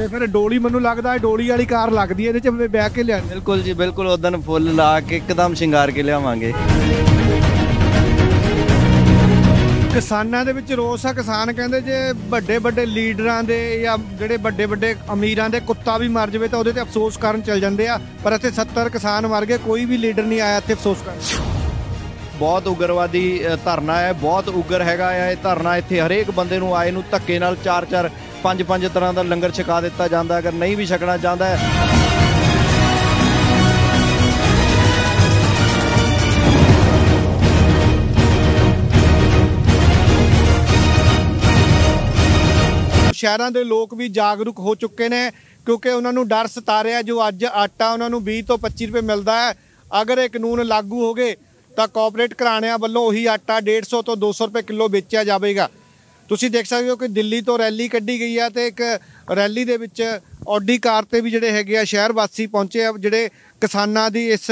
ਤੇ ਫਿਰ ਡੋਲੀ ਮੈਨੂੰ ਲੱਗਦਾ ਹੈ ਡੋਲੀ ਵਾਲੀ ਕਾਰ ਲੱਗਦੀ ਹੈ ਇਹਦੇ ਚ ਬੈਠ ਕੇ ਲਿਆ ਬਿਲਕੁਲ ਜੀ ਬਿਲਕੁਲ ਉਦੋਂ ਫੁੱਲ ਲਾ ਕੇ ਇੱਕਦਮ ਸ਼ਿੰਗਾਰ ਕੇ ਲਿਆਵਾਂਗੇ ਕਿਸਾਨਾਂ ਦੇ ਵਿੱਚ ਰੋਸ ਆ ਕਿਸਾਨ ਕਹਿੰਦੇ ਜੇ ਵੱਡੇ ਵੱਡੇ ਲੀਡਰਾਂ ਦੇ ਜਾਂ ਜਿਹੜੇ ਵੱਡੇ ਵੱਡੇ ਅਮੀਰਾਂ ਦੇ ਕੁੱਤਾ ਵੀ ਮਰ ਜਾਵੇ ਤਾਂ ਉਹਦੇ ਤੇ ਅਫਸੋਸ ਕਰਨ ਚੱਲ ਜਾਂਦੇ ਆ ਪਰ ਇੱਥੇ 70 ਕਿਸਾਨ ਮਰ ਗਏ ਕੋਈ ਵੀ ਲੀਡਰ ਨਹੀਂ ਆਇਆ ਇੱਥੇ ਅਫਸੋਸ ਕਰਨ ਬਹੁਤ ਉਗਰਵਾਦੀ ਧਰਨਾ ਹੈ ਬਹੁਤ ਉਗਰ ਹੈਗਾ ਆ ਇਹ ਧਰਨਾ ਇੱਥੇ ਹਰੇਕ ਬੰਦੇ ਨੂੰ ਆਏ ਨੂੰ ਧੱਕੇ ਨਾਲ ਚਾਰ ਚਾਰ ਪੰਜ ਪੰਜ ਤਰ੍ਹਾਂ ਦਾ ਲੰਗਰ ਛਕਾ ਦਿੱਤਾ ਜਾਂਦਾ ਅਗਰ ਨਹੀਂ ਵੀ ਛਕਣਾ ਚਾਹੁੰਦਾ ਹੈ ਸ਼ਹਿਰਾਂ ਦੇ ਲੋਕ ਵੀ ਜਾਗਰੂਕ ਹੋ ਚੁੱਕੇ ਨੇ ਕਿਉਂਕਿ ਉਹਨਾਂ ਨੂੰ ਡਰ ਸਤਾ ਰਿਹਾ ਜੋ ਅੱਜ ਆਟਾ ਉਹਨਾਂ ਨੂੰ 20 ਤੋਂ 25 ਰੁਪਏ ਮਿਲਦਾ ਹੈ ਅਗਰ ਇਹ ਕਾਨੂੰਨ ਲਾਗੂ ਹੋ ਗਏ ਤਾਂ ਕੋਆਪਰੇਟ ਘਰਾਣਿਆਂ ਵੱਲੋਂ ਉਹੀ ਆਟਾ 150 ਤੋਂ 200 ਰੁਪਏ ਕਿਲੋ ਵੇਚਿਆ ਜਾਵੇਗਾ ਤੁਸੀਂ ਦੇਖ ਸਕਦੇ ਹੋ ਕਿ ਦਿੱਲੀ ਤੋਂ ਰੈਲੀ ਕੱਢੀ ਗਈ ਆ ਤੇ ਇੱਕ ਰੈਲੀ ਦੇ ਵਿੱਚ ਔਡੀ ਕਾਰ ਤੇ ਵੀ ਜਿਹੜੇ ਹੈਗੇ ਆ ਸ਼ਹਿਰ ਵਾਸੀ ਪਹੁੰਚੇ ਆ ਜਿਹੜੇ ਕਿਸਾਨਾਂ ਦੀ ਇਸ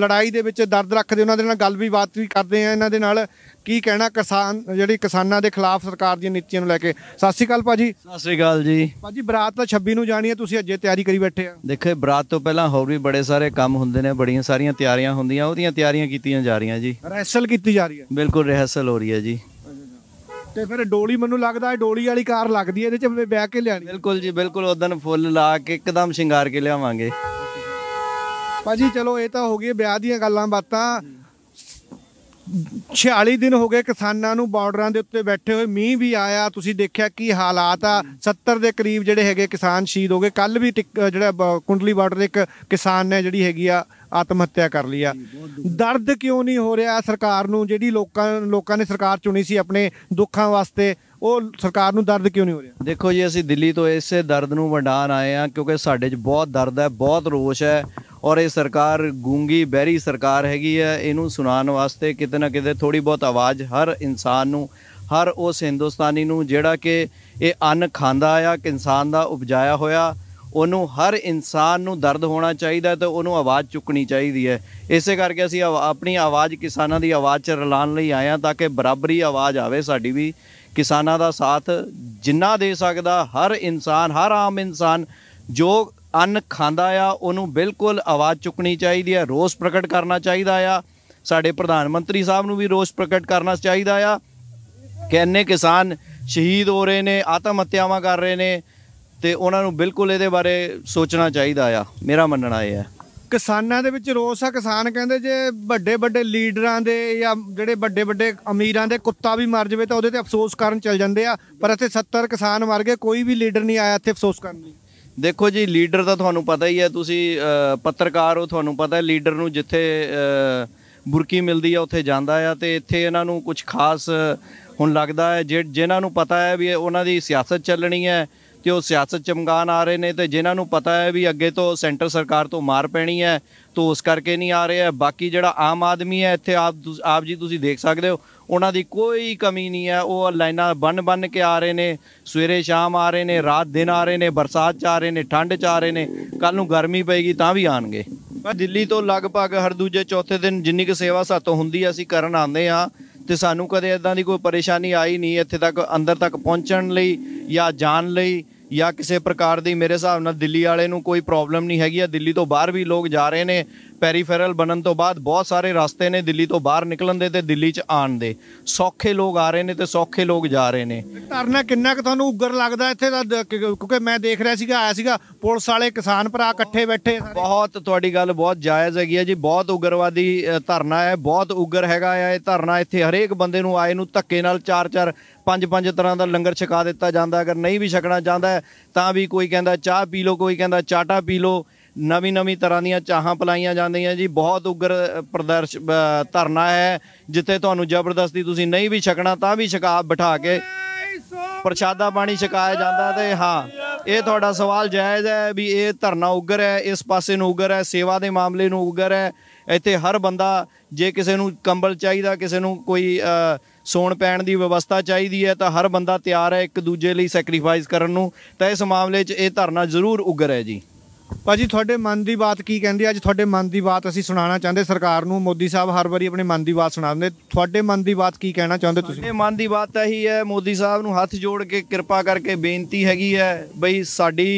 ਲੜਾਈ ਦੇ ਵਿੱਚ ਦਰਦ ਰੱਖਦੇ ਉਹਨਾਂ ਦੇ ਨਾਲ ਗੱਲ ਵੀ ਬਾਤ ਵੀ ਕਰਦੇ ਆ ਇਹਨਾਂ ਦੇ ਨਾਲ ਕੀ ਕਹਿਣਾ ਕਿਸਾਨ ਜਿਹੜੀ ਕਿਸਾਨਾਂ ਦੇ ਖਿਲਾਫ ਸਰਕਾਰ ਦੀਆਂ ਨੀਤੀਆਂ ਨੂੰ ਲੈ ਕੇ ਸਤਿ ਸ਼੍ਰੀ ਅਕਾਲ ਭਾਜੀ ਸਤਿ ਸ਼੍ਰੀ ਅਕਾਲ ਜੀ ਭਾਜੀ ਬਰਾਤ ਤਾਂ 26 ਨੂੰ ਜਾਣੀ ਹੈ ਤੁਸੀਂ ਅੱਜੇ ਤਿਆਰੀ ਕਰੀ ਬੈਠੇ ਆ ਦੇਖੋ ਬਰਾਤ ਤੋਂ ਪਹਿਲਾਂ ਹੋਰ ਵੀ ਬੜੇ ਸਾਰੇ ਕੰਮ ਹੁੰਦੇ ਨੇ ਬੜੀਆਂ ਸਾਰੀਆਂ ਤਿਆਰੀਆਂ ਹੁੰਦੀਆਂ ਉਹਦੀਆਂ ਤਿਆਰੀਆਂ ਕੀਤੀਆਂ ਜਾ ਰਹੀਆਂ ਜੀ ਰਿਹਰਸਲ ਕੀਤੀ ਜਾ ਰਹੀ ਹੈ ਬਿਲਕੁਲ ਰਿਹਰਸਲ ਹੋ ਰਹੀ ਹੈ ਜੀ ਤੇ ਫਿਰ ਡੋਲੀ ਮੈਨੂੰ ਲੱਗਦਾ ਹੈ ਡੋਲੀ ਵਾਲੀ ਕਾਰ ਲੱਗਦੀ ਹੈ ਇਹਦੇ ਚ ਬਹਿ ਕੇ ਲਿਆਣੀ ਬਿਲਕੁਲ ਜੀ ਬਿਲਕੁਲ ਉਦੋਂ ਫੁੱਲ ਲਾ ਕੇ ਇੱਕਦਮ ਸ਼ਿੰਗਾਰ ਕੇ ਲਿਆਵਾਂਗੇ ਭਾਜੀ ਚਲੋ ਇਹ ਤਾਂ ਹੋ ਗਈ ਵਿਆਹ ਦੀਆਂ ਗੱਲਾਂ ਬਾਤਾਂ 46 ਦਿਨ ਹੋ ਗਏ ਕਿਸਾਨਾਂ ਨੂੰ ਬਾਰਡਰਾਂ ਦੇ ਉੱਤੇ ਬੈਠੇ ਹੋਏ ਮੀਂਹ ਵੀ ਆਇਆ ਤੁਸੀਂ ਦੇਖਿਆ ਕੀ ਹਾਲਾਤ ਆ 70 ਦੇ ਕਰੀਬ ਜਿਹੜੇ ਹੈਗੇ ਕਿਸਾਨ ਸ਼ਹੀਦ ਹੋ ਗਏ ਕੱਲ ਵੀ ਜਿਹੜਾ ਕੁੰਡਲੀ ਬਾਰਡਰ ਦੇ ਇੱਕ ਕਿਸਾਨ ਨੇ ਜਿਹੜੀ ਹੈਗੀ ਆ ਆਤਮ ਹੱਤਿਆ ਕਰ ਲਈ ਆ ਦਰਦ ਕਿਉਂ ਨਹੀਂ ਹੋ ਰਿਹਾ ਸਰਕਾਰ ਨੂੰ ਜਿਹੜੀ ਲੋਕਾਂ ਲੋਕਾਂ ਨੇ ਸਰਕਾਰ ਚੁਣੀ ਸੀ ਆਪਣੇ ਦੁੱਖਾਂ ਵਾਸਤੇ ਉਹ ਸਰਕਾਰ ਨੂੰ ਦਰਦ ਕਿਉਂ ਨਹੀਂ ਹੋ ਰਿਹਾ ਦੇਖੋ ਜੀ ਅਸੀਂ ਦਿੱਲੀ ਤੋਂ ਇਸੇ ਦਰਦ ਨੂੰ ਵੰਡਾਣ ਆਏ ਆ ਕਿਉਂਕਿ ਸਾਡੇ 'ਚ ਬਹੁਤ ਦਰਦ ਹੈ ਬਹੁਤ ਰੋਸ਼ ਹੈ ਔਰ ਇਹ ਸਰਕਾਰ ਗੂੰਗੀ ਬਹਿਰੀ ਸਰਕਾਰ ਹੈਗੀ ਹੈ ਇਹਨੂੰ ਸੁਣਾਉਣ ਵਾਸਤੇ ਕਿਤੇ ਨਾ ਕਿਤੇ ਥੋੜੀ ਬਹੁਤ ਆਵਾਜ਼ ਹਰ ਇਨਸਾਨ ਨੂੰ ਹਰ ਉਸ ਹਿੰਦੁਸਤਾਨੀ ਨੂੰ ਜਿਹੜਾ ਕਿ ਇਹ ਅੰਨ ਖਾਂਦਾ ਆ ਕਿ ਇਨਸਾਨ ਦਾ ਉਪਜਾਇਆ ਹੋਇਆ ਉਹਨੂੰ ਹਰ ਇਨਸਾਨ ਨੂੰ ਦਰਦ ਹੋਣਾ ਚਾਹੀਦਾ ਤੇ ਉਹਨੂੰ ਆਵਾਜ਼ ਚੁੱਕਣੀ ਚਾਹੀਦੀ ਹੈ ਇਸੇ ਕਰਕੇ ਅਸੀਂ ਆਪਣੀ ਆਵਾਜ਼ ਕਿਸਾਨਾਂ ਦੀ ਆਵਾਜ਼ 'ਚ ਰਲਾਣ ਲਈ ਆਏ ਆ ਤਾਂ ਕਿ ਬਰਾਬਰੀ ਆਵਾਜ਼ ਆਵੇ ਸਾਡੀ ਵੀ ਕਿਸਾਨਾਂ ਦਾ ਸਾਥ ਜਿੰਨਾ ਦੇ ਸਕਦਾ ਹਰ ਇਨਸਾਨ ਹਰ ਆਮ ਇਨਸਾਨ ਜੋ ਅੰਨ ਖਾਂਦਾ ਆ ਉਹਨੂੰ ਬਿਲਕੁਲ ਆਵਾਜ਼ ਚੁੱਕਣੀ ਚਾਹੀਦੀ ਆ ਰੋਸ ਪ੍ਰਗਟ ਕਰਨਾ ਚਾਹੀਦਾ ਆ ਸਾਡੇ ਪ੍ਰਧਾਨ ਮੰਤਰੀ ਸਾਹਿਬ ਨੂੰ ਵੀ ਰੋਸ ਪ੍ਰਗਟ ਕਰਨਾ ਚਾਹੀਦਾ ਆ ਕਿ ਕਿਸਾਨ ਸ਼ਹੀਦ ਹੋ ਰਹੇ ਨੇ ਆਤਮ ਹੱਤਿਆਵਾਂ ਕਰ ਰਹੇ ਨੇ ਤੇ ਉਹਨਾਂ ਨੂੰ ਬਿਲਕੁਲ ਇਹਦੇ ਬਾਰੇ ਸੋਚਣਾ ਚਾਹੀਦਾ ਆ ਮੇਰਾ ਮੰਨਣਾ ਇਹ ਹੈ ਕਿਸਾਨਾਂ ਦੇ ਵਿੱਚ ਰੋਸ ਆ ਕਿਸਾਨ ਕਹਿੰਦੇ ਜੇ ਵੱਡੇ ਵੱਡੇ ਲੀਡਰਾਂ ਦੇ ਜਾਂ ਜਿਹੜੇ ਵੱਡੇ ਵੱਡੇ ਅਮੀਰਾਂ ਦੇ ਕੁੱਤਾ ਵੀ ਮਰ ਜਾਵੇ ਤਾਂ ਉਹਦੇ ਤੇ ਅਫਸੋਸ ਕਰਨ ਚੱਲ ਜਾਂਦੇ ਆ ਪਰ ਇੱਥੇ 70 ਕਿਸਾਨ ਮਰ ਗਏ ਕੋਈ ਵੀ ਲੀਡਰ ਨਹੀਂ ਆਇਆ ਇੱਥੇ ਅਫਸੋਸ ਕਰਨ ਲਈ ਦੇਖੋ ਜੀ ਲੀਡਰ ਤਾਂ ਤੁਹਾਨੂੰ ਪਤਾ ਹੀ ਹੈ ਤੁਸੀਂ ਪੱਤਰਕਾਰ ਹੋ ਤੁਹਾਨੂੰ ਪਤਾ ਹੈ ਲੀਡਰ ਨੂੰ ਜਿੱਥੇ ਬੁਰਕੀ ਮਿਲਦੀ ਆ ਉੱਥੇ ਜਾਂਦਾ ਆ ਤੇ ਇੱਥੇ ਇਹਨਾਂ ਨੂੰ ਕੁਝ ਖਾਸ ਹੁਣ ਲੱਗਦਾ ਹੈ ਜਿਨ੍ਹਾਂ ਨੂੰ ਪਤਾ ਹੈ ਵੀ ਉਹਨਾਂ ਦੀ ਸਿਆਸਤ ਚੱਲਣੀ ਹੈ ਤੇ ਉਹ ਸਿਆਸਤ ਚਮਕਾਨ ਆ ਰਹੇ ਨੇ ਤੇ ਜਿਨ੍ਹਾਂ ਨੂੰ ਪਤਾ ਹੈ ਵੀ ਅੱਗੇ ਤੋਂ ਸੈਂਟਰ ਸਰਕਾਰ ਤੋਂ ਮਾਰ ਪੈਣੀ ਹੈ ਤੋਂ ਉਸ ਕਰਕੇ ਨਹੀਂ ਆ ਰਿਹਾ ਬਾਕੀ ਜਿਹੜਾ ਆਮ ਆਦਮੀ ਹੈ ਇੱਥੇ ਆਪ ਆਪ ਜੀ ਤੁਸੀਂ ਦੇਖ ਸਕਦੇ ਹੋ ਉਹਨਾਂ ਦੀ ਕੋਈ ਕਮੀ ਨਹੀਂ ਹੈ ਉਹ ਲਾਈਨਾਂ ਬੰਨ ਬੰਨ ਕੇ ਆ ਰਹੇ ਨੇ ਸਵੇਰੇ ਸ਼ਾਮ ਆ ਰਹੇ ਨੇ ਰਾਤ ਦਿਨ ਆ ਰਹੇ ਨੇ ਬਰਸਾਤ ਚ ਆ ਰਹੇ ਨੇ ਠੰਡ ਚ ਆ ਰਹੇ ਨੇ ਕੱਲ ਨੂੰ ਗਰਮੀ ਪੈਗੀ ਤਾਂ ਵੀ ਆਣਗੇ ਦਿੱਲੀ ਤੋਂ ਲਗਭਗ ਹਰ ਦੂਜੇ ਚੌਥੇ ਦਿਨ ਜਿੰਨੀ ਕਿ ਸੇਵਾ ਸਾਤੋਂ ਹੁੰਦੀ ਅਸੀਂ ਕਰਨ ਆਉਂਦੇ ਆ ਤੇ ਸਾਨੂੰ ਕਦੇ ਇਦਾਂ ਦੀ ਕੋਈ ਪਰੇਸ਼ਾਨੀ ਆਈ ਨਹੀਂ ਇੱਥੇ ਤੱਕ ਅੰਦਰ ਤੱਕ ਪਹੁੰਚਣ ਲਈ ਜਾਂ ਜਾਣ ਲਈ ਜਾਂ ਕਿਸੇ ਪ੍ਰਕਾਰ ਦੀ ਮੇਰੇ ਹਿਸਾਬ ਨਾਲ ਦਿੱਲੀ ਵਾਲੇ ਨੂੰ ਕੋਈ ਪ੍ਰੋਬਲਮ ਨਹੀਂ ਹੈਗੀ ਆ ਦਿੱਲੀ ਤੋਂ ਬਾਹਰ ਵੀ ਲੋਕ ਜਾ ਰਹੇ ਨੇ ਪੈਰੀਫੈਰਲ ਬਣਨ ਤੋਂ ਬਾਅਦ ਬਹੁਤ ਸਾਰੇ ਰਸਤੇ ਨੇ ਦਿੱਲੀ ਤੋਂ ਬਾਹਰ ਨਿਕਲਣ ਦੇ ਤੇ ਦਿੱਲੀ 'ਚ ਆਣ ਦੇ ਸੌਖੇ ਲੋਕ ਆ ਰਹੇ ਨੇ ਤੇ ਸੌਖੇ ਲੋਕ ਜਾ ਰਹੇ ਨੇ ਧਰਨਾ ਕਿੰਨਾ ਕੁ ਤੁਹਾਨੂੰ ਉੱਗਰ ਲੱਗਦਾ ਇੱਥੇ ਦਾ ਕਿਉਂਕਿ ਮੈਂ ਦੇਖ ਰਿਹਾ ਸੀਗਾ ਆਇਆ ਸੀਗਾ ਪੁਲਿਸ ਵਾਲੇ ਕਿਸਾਨ ਭਰਾ ਇਕੱਠੇ ਬੈਠੇ ਬਹੁਤ ਤੁਹਾਡੀ ਗੱਲ ਬਹੁਤ ਜਾਇਜ਼ ਹੈਗੀ ਹੈ ਜੀ ਬਹੁਤ ਉਗਰਵਾਦੀ ਧਰਨਾ ਹੈ ਬਹੁਤ ਉਗਰ ਹੈਗਾ ਆ ਇਹ ਧਰਨਾ ਇੱਥੇ ਹਰੇਕ ਬੰਦੇ ਨੂੰ ਆਏ ਨੂੰ ਧੱਕੇ ਨਾਲ ਚਾਰ ਚਾਰ ਪੰਜ ਪੰਜ ਤਰ੍ਹਾਂ ਦਾ ਲੰਗਰ ਛਕਾ ਦਿੱਤਾ ਜਾਂਦਾ ਅਗਰ ਨਹੀਂ ਵੀ ਛਕਣਾ ਚਾਹੁੰਦਾ ਤਾਂ ਵੀ ਕੋਈ ਕਹਿੰਦਾ ਚਾਹ ਪੀ ਲਓ ਕੋਈ ਕਹਿੰਦਾ ਚਾਟਾ ਪੀ ਲਓ ਨਵੀਂ ਨਵੀਂ ਤਰ੍ਹਾਂ ਦੀਆਂ ਚਾਹਾਂ ਪਲਾਈਆਂ ਜਾਂਦੀਆਂ ਜੀ ਬਹੁਤ ਉਗਰ ਪ੍ਰਦਰਸ਼ ਧਰਨਾ ਹੈ ਜਿੱਥੇ ਤੁਹਾਨੂੰ ਜ਼ਬਰਦਸਤੀ ਤੁਸੀਂ ਨਹੀਂ ਵੀ ਛਕਣਾ ਤਾਂ ਵੀ ਛਕਾ ਬਿਠਾ ਕੇ ਪ੍ਰਸ਼ਾਦਾ ਪਾਣੀ ਛਕਾਇਆ ਜਾਂਦਾ ਤੇ ਹਾਂ ਇਹ ਤੁਹਾਡਾ ਸਵਾਲ ਜਾਇਜ਼ ਹੈ ਵੀ ਇਹ ਧਰਨਾ ਉਗਰ ਹੈ ਇਸ ਪਾਸੇ ਨੂੰ ਉਗਰ ਹੈ ਸੇਵਾ ਦੇ ਮਾਮਲੇ ਨੂੰ ਉਗਰ ਹੈ ਇੱਥੇ ਹਰ ਬੰਦਾ ਜੇ ਕਿਸੇ ਨੂੰ ਕੰਬਲ ਚਾਹੀਦਾ ਕਿਸੇ ਨੂੰ ਕੋਈ ਸੌਣ ਪੈਣ ਦੀ ਵਿਵਸਥਾ ਚਾਹੀਦੀ ਹੈ ਤਾਂ ਹਰ ਬੰਦਾ ਤਿਆਰ ਹੈ ਇੱਕ ਦੂਜੇ ਲਈ ਸੈਕਰੀਫਾਈਸ ਕਰਨ ਨੂੰ ਤਾਂ ਇਸ ਮਾਮਲੇ 'ਚ ਇਹ ਧਰਨਾ ਜ਼ਰੂਰ ਉੱਗਰ ਹੈ ਜੀ ਭਾਜੀ ਤੁਹਾਡੇ ਮਨ ਦੀ ਬਾਤ ਕੀ ਕਹਿੰਦੀ ਅੱਜ ਤੁਹਾਡੇ ਮਨ ਦੀ ਬਾਤ ਅਸੀਂ ਸੁਣਾਉਣਾ ਚਾਹੁੰਦੇ ਸਰਕਾਰ ਨੂੰ ਮੋਦੀ ਸਾਹਿਬ ਹਰ ਵਾਰੀ ਆਪਣੇ ਮਨ ਦੀ ਬਾਤ ਸੁਣਾਉਂਦੇ ਤੁਹਾਡੇ ਮਨ ਦੀ ਬਾਤ ਕੀ ਕਹਿਣਾ ਚਾਹੁੰਦੇ ਤੁਸੀਂ ਸਾਡੇ ਮਨ ਦੀ ਬਾਤ ਤਾਂ ਹੀ ਹੈ ਮੋਦੀ ਸਾਹਿਬ ਨੂੰ ਹੱਥ ਜੋੜ ਕੇ ਕਿਰਪਾ ਕਰਕੇ ਬੇਨਤੀ ਹੈਗੀ ਹੈ ਬਈ ਸਾਡੀ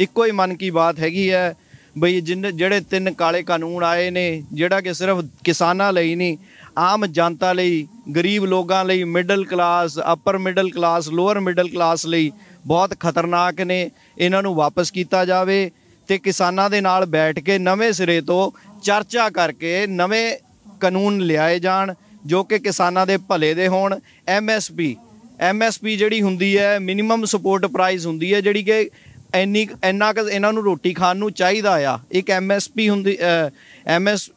ਇੱਕੋ ਹੀ ਮਨ ਕੀ ਬਾਤ ਹੈਗੀ ਹੈ ਬਈ ਜਿਹੜੇ ਤਿੰਨ ਕਾਲੇ ਕਾਨੂੰਨ ਆਏ ਨੇ ਜਿਹੜਾ ਕਿ ਸਿਰਫ ਕਿਸਾਨਾਂ ਲਈ ਨਹੀਂ ਆਮ ਜਨਤਾ ਲਈ ਗਰੀਬ ਲੋਕਾਂ ਲਈ middle class upper middle class lower middle class ਲਈ ਬਹੁਤ ਖਤਰਨਾਕ ਨੇ ਇਹਨਾਂ ਨੂੰ ਵਾਪਸ ਕੀਤਾ ਜਾਵੇ ਤੇ ਕਿਸਾਨਾਂ ਦੇ ਨਾਲ ਬੈਠ ਕੇ ਨਵੇਂ ਸਿਰੇ ਤੋਂ ਚਰਚਾ ਕਰਕੇ ਨਵੇਂ ਕਾਨੂੰਨ ਲਿਆਏ ਜਾਣ ਜੋ ਕਿ ਕਿਸਾਨਾਂ ਦੇ ਭਲੇ ਦੇ ਹੋਣ ਐਮਐਸਪੀ ਐਮਐਸਪੀ ਜਿਹੜੀ ਹੁੰਦੀ ਹੈ ਮਿਨੀਮਮ ਸਪੋਰਟ ਪ੍ਰਾਈਸ ਹੁੰਦੀ ਹੈ ਜਿਹੜੀ ਕਿ ਐਨੀ ਇੰਨਾ ਕਿ ਇਹਨਾਂ ਨੂੰ ਰੋਟੀ ਖਾਣ ਨੂੰ ਚਾਹੀਦਾ ਆ ਇੱਕ ਐਮਐਸਪੀ ਹੁੰਦੀ ਐਮਐਸ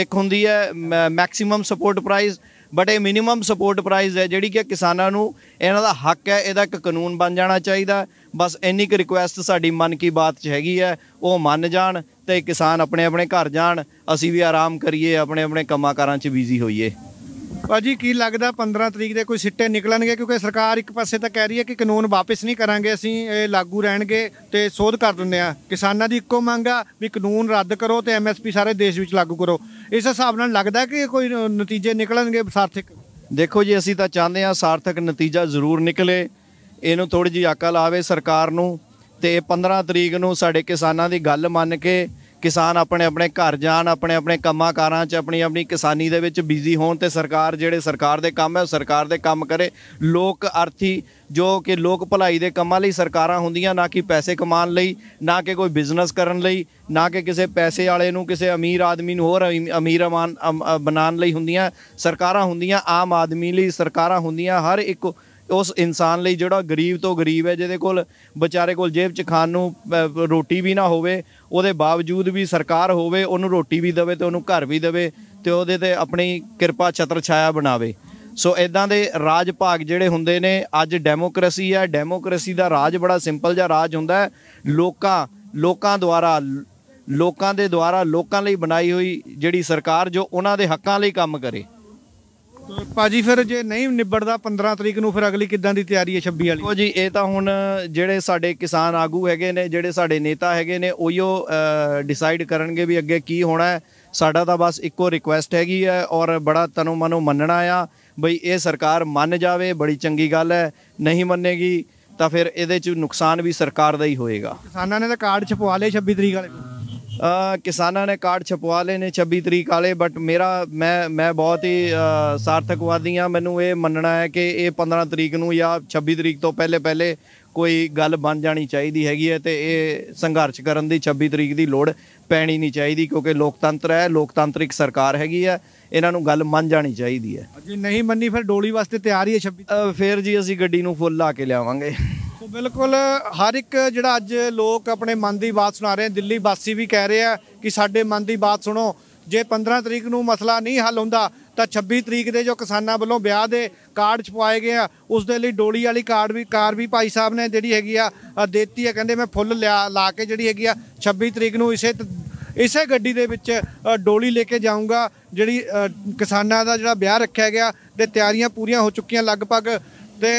ਇੱਕ ਹੁੰਦੀ ਹੈ ਮੈਕਸਿਮਮ ਸਪੋਰਟ ਪ੍ਰਾਈਸ ਬਟ ਇਹ ਮਿਨੀਮਮ ਸਪੋਰਟ ਪ੍ਰਾਈਸ ਹੈ ਜਿਹੜੀ ਕਿ ਕਿਸਾਨਾਂ ਨੂੰ ਇਹਨਾਂ ਦਾ ਹੱਕ ਹੈ ਇਹਦਾ ਇੱਕ ਕਾਨੂੰਨ ਬਣ ਜਾਣਾ ਚਾਹੀਦਾ ਬਸ ਇੰਨੀ ਕਿ ਰਿਕੁਐਸਟ ਸਾਡੀ ਮਨ ਕੀ ਬਾਤ 'ਚ ਹੈਗੀ ਹੈ ਉਹ ਮੰਨ ਜਾਣ ਤੇ ਕਿਸਾਨ ਆਪਣੇ ਆਪਣੇ ਘਰ ਜਾਣ ਅਸੀਂ ਵੀ ਆਰਾਮ ਕਰੀਏ ਆਪਣੇ ਆਪਣੇ ਕੰਮਾਂ ਕਾਰਾਂ 'ਚ ਬਿਜ਼ੀ ਹੋਈਏ ਭਾਜੀ ਕੀ ਲੱਗਦਾ 15 ਤਰੀਕ ਦੇ ਕੋਈ ਸਿੱਟੇ ਨਿਕਲਣਗੇ ਕਿਉਂਕਿ ਸਰਕਾਰ ਇੱਕ ਪਾਸੇ ਤਾਂ ਕਹਿ ਰਹੀ ਹੈ ਕਿ ਕਾਨੂੰਨ ਵਾਪਸ ਨਹੀਂ ਕਰਾਂਗੇ ਅਸੀਂ ਇਹ ਲਾਗੂ ਰਹਿਣਗੇ ਤੇ ਸੋਧ ਕਰ ਦਿੰਦੇ ਆ ਕਿਸਾਨਾਂ ਦੀ ਇੱਕੋ ਮੰਗ ਆ ਵੀ ਕਾਨੂੰਨ ਰੱਦ ਕਰੋ ਤੇ ਐਮਐਸਪੀ ਸਾਰੇ ਦੇਸ਼ ਵਿੱਚ ਲਾਗੂ ਕਰੋ ਇਸ ਹਿਸਾਬ ਨਾਲ ਲੱਗਦਾ ਕਿ ਕੋਈ ਨਤੀਜੇ ਨਿਕਲਣਗੇ ਸਾਰਥਕ ਦੇਖੋ ਜੀ ਅਸੀਂ ਤਾਂ ਚਾਹੁੰਦੇ ਆ ਸਾਰਥਕ ਨਤੀਜਾ ਜ਼ਰੂਰ ਨਿਕਲੇ ਇਹਨੂੰ ਥੋੜੀ ਜਿਹੀ ਅਕਲ ਆਵੇ ਸਰਕਾਰ ਨੂੰ ਤੇ 15 ਤਰੀਕ ਨੂੰ ਸਾਡੇ ਕਿਸਾਨਾਂ ਦੀ ਗੱਲ ਮੰਨ ਕੇ ਕਿਸਾਨ ਆਪਣੇ ਆਪਣੇ ਘਰ ਜਾਣ ਆਪਣੇ ਆਪਣੇ ਕੰਮਾਂ ਕਾਰਾਂ 'ਚ ਆਪਣੀ ਆਪਣੀ ਕਿਸਾਨੀ ਦੇ ਵਿੱਚ ਬਿਜ਼ੀ ਹੋਣ ਤੇ ਸਰਕਾਰ ਜਿਹੜੇ ਸਰਕਾਰ ਦੇ ਕੰਮ ਹੈ ਸਰਕਾਰ ਦੇ ਕੰਮ ਕਰੇ ਲੋਕ ਅਰਥੀ ਜੋ ਕਿ ਲੋਕ ਭਲਾਈ ਦੇ ਕੰਮਾਂ ਲਈ ਸਰਕਾਰਾਂ ਹੁੰਦੀਆਂ ਨਾ ਕਿ ਪੈਸੇ ਕਮਾਉਣ ਲਈ ਨਾ ਕਿ ਕੋਈ ਬਿਜ਼ਨਸ ਕਰਨ ਲਈ ਨਾ ਕਿ ਕਿਸੇ ਪੈਸੇ ਵਾਲੇ ਨੂੰ ਕਿਸੇ ਅਮੀਰ ਆਦਮੀ ਨੂੰ ਹੋਰ ਅਮੀਰ ਬਣਾਉਣ ਲਈ ਹੁੰਦੀਆਂ ਸਰਕਾਰਾਂ ਹੁੰਦੀਆਂ ਆਮ ਆਦਮੀ ਲਈ ਸਰਕਾਰਾਂ ਹੁੰਦੀਆਂ ਹਰ ਇੱਕ ਉਸ ਇਨਸਾਨ ਲਈ ਜਿਹੜਾ ਗਰੀਬ ਤੋਂ ਗਰੀਬ ਹੈ ਜਿਹਦੇ ਕੋਲ ਵਿਚਾਰੇ ਕੋਲ ਜੇਬ 'ਚ ਖਾਣ ਨੂੰ ਰੋਟੀ ਵੀ ਨਾ ਹੋਵੇ ਉਹਦੇ ਬਾਵਜੂਦ ਵੀ ਸਰਕਾਰ ਹੋਵੇ ਉਹਨੂੰ ਰੋਟੀ ਵੀ ਦੇਵੇ ਤੇ ਉਹਨੂੰ ਘਰ ਵੀ ਦੇਵੇ ਤੇ ਉਹਦੇ ਤੇ ਆਪਣੀ ਕਿਰਪਾ ਛਤਰ ਛਾਇਆ ਬਣਾਵੇ ਸੋ ਇਦਾਂ ਦੇ ਰਾਜ ਭਾਗ ਜਿਹੜੇ ਹੁੰਦੇ ਨੇ ਅੱਜ ਡੈਮੋਕ੍ਰੇਸੀ ਹੈ ਡੈਮੋਕ੍ਰੇਸੀ ਦਾ ਰਾਜ ਬੜਾ ਸਿੰਪਲ ਜਿਹਾ ਰਾਜ ਹੁੰਦਾ ਹੈ ਲੋਕਾਂ ਲੋਕਾਂ ਦੁਆਰਾ ਲੋਕਾਂ ਦੇ ਦੁਆਰਾ ਲੋਕਾਂ ਲਈ ਬਣਾਈ ਹੋਈ ਜਿਹੜੀ ਸਰਕਾਰ ਜੋ ਉਹਨਾਂ ਦੇ ਹੱਕਾਂ ਲਈ ਕੰਮ ਕਰੇ ਪਾਜੀ ਭਾਜੀ ਫਿਰ ਜੇ ਨਹੀਂ ਨਿਬੜਦਾ 15 ਤਰੀਕ ਨੂੰ ਫਿਰ ਅਗਲੀ ਕਿੱਦਾਂ ਦੀ ਤਿਆਰੀ ਹੈ 26 ਵਾਲੀ ਉਹ ਜੀ ਇਹ ਤਾਂ ਹੁਣ ਜਿਹੜੇ ਸਾਡੇ ਕਿਸਾਨ ਆਗੂ ਹੈਗੇ ਨੇ ਜਿਹੜੇ ਸਾਡੇ ਨੇਤਾ ਹੈਗੇ ਨੇ ਉਹੀਓ ਡਿਸਾਈਡ ਕਰਨਗੇ ਵੀ ਅੱਗੇ ਕੀ ਹੋਣਾ ਹੈ ਸਾਡਾ ਤਾਂ ਬਸ ਇੱਕੋ ਰਿਕੁਐਸਟ ਹੈਗੀ ਹੈ ਔਰ ਬੜਾ ਤਨੋ ਮਨੋ ਮੰਨਣਾ ਆ ਬਈ ਇਹ ਸਰਕਾਰ ਮੰਨ ਜਾਵੇ ਬੜੀ ਚੰਗੀ ਗੱਲ ਹੈ ਨਹੀਂ ਮੰਨੇਗੀ ਤਾਂ ਫਿਰ ਇਹਦੇ ਚ ਨੁਕਸਾਨ ਵੀ ਸਰਕਾਰ ਦਾ ਹੀ ਹੋਏਗਾ ਕਿਸਾਨਾਂ ਨੇ ਤਾਂ ਕਾਰਡ ਛਪਵਾ ਲਏ 26 ਤਰੀਕ ਵਾਲੇ ਕਿਸਾਨਾਂ ਨੇ ਕਾਰਡ ਛਪਵਾ ਲਏ ਨੇ 26 ਤਰੀਕ ਵਾਲੇ ਬਟ ਮੇਰਾ ਮੈਂ ਮੈਂ ਬਹੁਤ ਹੀ ਸਾਰਥਕਵਾਦੀ ਆ ਮੈਨੂੰ ਇਹ ਮੰਨਣਾ ਹੈ ਕਿ ਇਹ 15 ਤਰੀਕ ਨੂੰ ਜਾਂ 26 ਤਰੀਕ ਤੋਂ ਪਹਿਲੇ ਪਹਿਲੇ ਕੋਈ ਗੱਲ ਬਣ ਜਾਣੀ ਚਾਹੀਦੀ ਹੈਗੀ ਹੈ ਤੇ ਇਹ ਸੰਘਰਸ਼ ਕਰਨ ਦੀ 26 ਤਰੀਕ ਦੀ ਲੋੜ ਪੈਣੀ ਨਹੀਂ ਚਾਹੀਦੀ ਕਿਉਂਕਿ ਲੋਕਤੰਤਰ ਹੈ ਲੋਕਤੰਤਰਿਕ ਸਰਕਾਰ ਹੈਗੀ ਹੈ ਇਹਨਾਂ ਨੂੰ ਗੱਲ ਮੰਨ ਜਾਣੀ ਚਾਹੀਦੀ ਹੈ ਜੀ ਨਹੀਂ ਮੰਨੀ ਫਿਰ ਡੋਲੀ ਵਾਸਤੇ ਤਿਆਰ ਹੀ ਹੈ 26 ਫਿਰ ਜੀ ਅਸੀਂ ਗੱਡੀ ਨੂੰ ਫੁੱਲ ਲਾ ਕੇ ਲਿਆਵਾਂਗੇ ਸੋ ਬਿਲਕੁਲ ਹਰ ਇੱਕ ਜਿਹੜਾ ਅੱਜ ਲੋਕ ਆਪਣੇ ਮਨ ਦੀ ਬਾਤ ਸੁਣਾ ਰਹੇ ਨੇ ਦਿੱਲੀ ਵਾਸੀ ਵੀ ਕਹਿ ਰਹੇ ਆ ਕਿ ਸਾਡੇ ਮਨ ਦੀ ਬਾਤ ਸੁਣੋ ਜੇ 15 ਤਰੀਕ ਨੂੰ ਮਸਲਾ ਨਹੀਂ ਹੱਲ ਹੁੰਦਾ ਤਾਂ 26 ਤਰੀਕ ਦੇ ਜੋ ਕਿਸਾਨਾਂ ਵੱਲੋਂ ਵਿਆਹ ਦੇ ਕਾਰਡ ਛਪਵਾਏ ਗਏ ਆ ਉਸ ਦੇ ਲਈ ਡੋਲੀ ਵਾਲੀ ਕਾਰਡ ਵੀ ਕਾਰ ਵੀ ਭਾਈ ਸਾਹਿਬ ਨੇ ਜਿਹੜੀ ਹੈਗੀ ਆ ਦੇਤੀ ਆ ਕਹਿੰਦੇ ਮੈਂ ਫੁੱਲ ਲਿਆ ਲਾ ਕੇ ਜਿਹੜੀ ਹੈਗੀ ਆ 26 ਤਰੀਕ ਨੂੰ ਇਸੇ ਇਸੇ ਗੱਡੀ ਦੇ ਵਿੱਚ ਡੋਲੀ ਲੈ ਕੇ ਜਾਊਂਗਾ ਜਿਹੜੀ ਕਿਸਾਨਾਂ ਦਾ ਜਿਹੜਾ ਵਿਆਹ ਰੱਖਿਆ ਗਿਆ ਤੇ ਤਿਆਰੀਆਂ ਪੂਰੀਆਂ ਹੋ ਚੁੱਕੀਆਂ ਲਗਭਗ ਤੇ